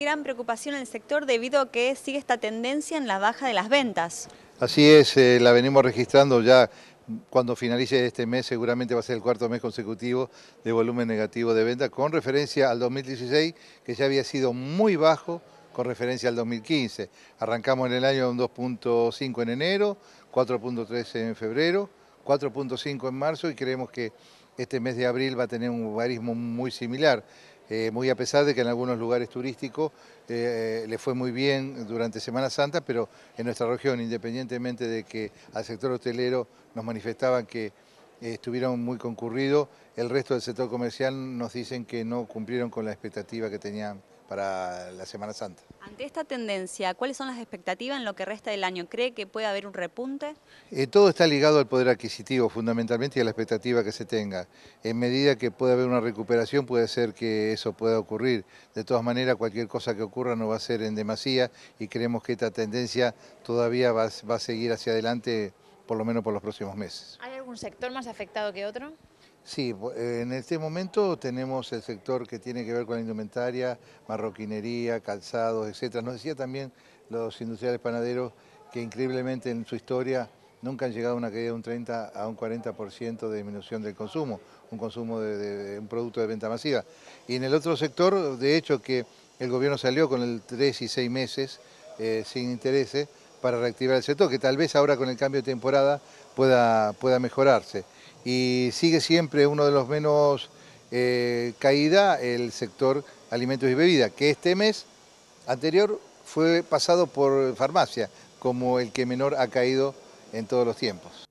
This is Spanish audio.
Gran preocupación en el sector debido a que sigue esta tendencia en la baja de las ventas. Así es, eh, la venimos registrando ya cuando finalice este mes, seguramente va a ser el cuarto mes consecutivo de volumen negativo de ventas con referencia al 2016, que ya había sido muy bajo con referencia al 2015. Arrancamos en el año un 2.5 en enero, 4.3 en febrero, 4.5 en marzo y creemos que este mes de abril va a tener un barismo muy similar. Eh, muy a pesar de que en algunos lugares turísticos eh, eh, le fue muy bien durante Semana Santa, pero en nuestra región, independientemente de que al sector hotelero nos manifestaban que estuvieron muy concurridos, el resto del sector comercial nos dicen que no cumplieron con la expectativa que tenían para la Semana Santa. Ante esta tendencia, ¿cuáles son las expectativas en lo que resta del año? ¿Cree que puede haber un repunte? Eh, todo está ligado al poder adquisitivo fundamentalmente y a la expectativa que se tenga. En medida que pueda haber una recuperación, puede ser que eso pueda ocurrir. De todas maneras, cualquier cosa que ocurra no va a ser en demasía y creemos que esta tendencia todavía va a seguir hacia adelante por lo menos por los próximos meses. ¿Hay algún sector más afectado que otro? Sí, eh, en este momento tenemos el sector que tiene que ver con la indumentaria, marroquinería, calzados, etcétera. Nos decía también los industriales panaderos que increíblemente en su historia nunca han llegado a una caída de un 30 a un 40% de disminución del consumo, un consumo de, un producto de venta masiva. Y en el otro sector, de hecho, que el gobierno salió con el 3 y 6 meses eh, sin intereses para reactivar el sector, que tal vez ahora con el cambio de temporada pueda, pueda mejorarse y sigue siempre uno de los menos eh, caída el sector alimentos y bebidas, que este mes anterior fue pasado por farmacia como el que menor ha caído en todos los tiempos.